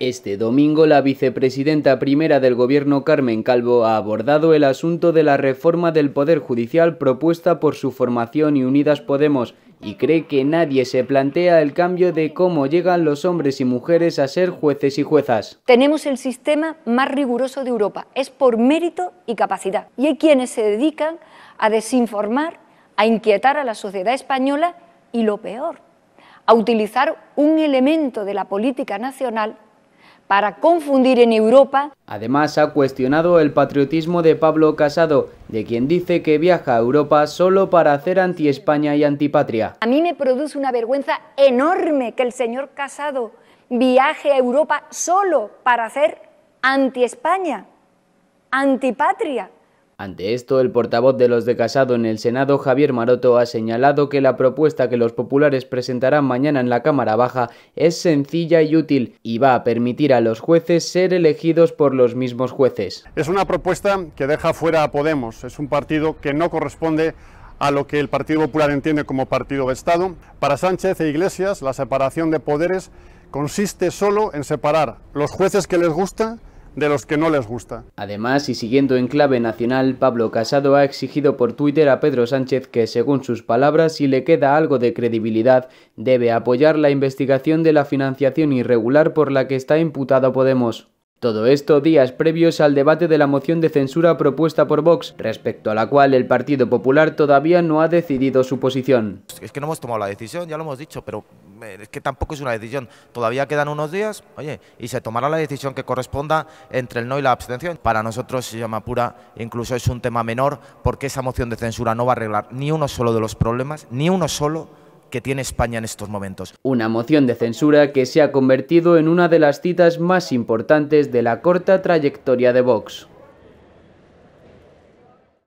Este domingo la vicepresidenta primera del Gobierno Carmen Calvo ha abordado el asunto de la reforma del Poder Judicial propuesta por su formación y Unidas Podemos y cree que nadie se plantea el cambio de cómo llegan los hombres y mujeres a ser jueces y juezas. Tenemos el sistema más riguroso de Europa, es por mérito y capacidad. Y hay quienes se dedican a desinformar, a inquietar a la sociedad española y lo peor, a utilizar un elemento de la política nacional para confundir en Europa. Además, ha cuestionado el patriotismo de Pablo Casado, de quien dice que viaja a Europa solo para hacer anti-España y antipatria. A mí me produce una vergüenza enorme que el señor Casado viaje a Europa solo para hacer anti-España, antipatria. Ante esto, el portavoz de los de Casado en el Senado, Javier Maroto, ha señalado que la propuesta que los populares presentarán mañana en la Cámara Baja es sencilla y útil y va a permitir a los jueces ser elegidos por los mismos jueces. Es una propuesta que deja fuera a Podemos, es un partido que no corresponde a lo que el Partido Popular entiende como partido de Estado. Para Sánchez e Iglesias, la separación de poderes consiste solo en separar los jueces que les gusta de los que no les gusta. Además, y siguiendo en clave nacional, Pablo Casado ha exigido por Twitter a Pedro Sánchez que, según sus palabras, si le queda algo de credibilidad, debe apoyar la investigación de la financiación irregular por la que está imputado Podemos. Todo esto días previos al debate de la moción de censura propuesta por Vox, respecto a la cual el Partido Popular todavía no ha decidido su posición. Es que no hemos tomado la decisión, ya lo hemos dicho, pero eh, es que tampoco es una decisión. Todavía quedan unos días, oye, y se tomará la decisión que corresponda entre el no y la abstención. Para nosotros, se llama pura, incluso es un tema menor, porque esa moción de censura no va a arreglar ni uno solo de los problemas, ni uno solo que tiene España en estos momentos. Una moción de censura que se ha convertido en una de las citas más importantes de la corta trayectoria de Vox.